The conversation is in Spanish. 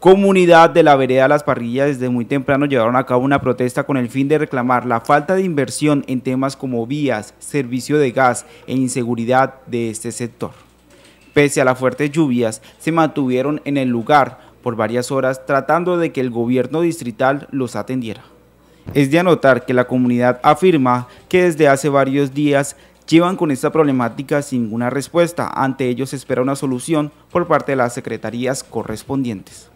comunidad de la vereda Las Parrillas desde muy temprano llevaron a cabo una protesta con el fin de reclamar la falta de inversión en temas como vías, servicio de gas e inseguridad de este sector. Pese a las fuertes lluvias, se mantuvieron en el lugar por varias horas tratando de que el gobierno distrital los atendiera. Es de anotar que la comunidad afirma que desde hace varios días llevan con esta problemática sin ninguna respuesta. Ante ellos espera una solución por parte de las secretarías correspondientes.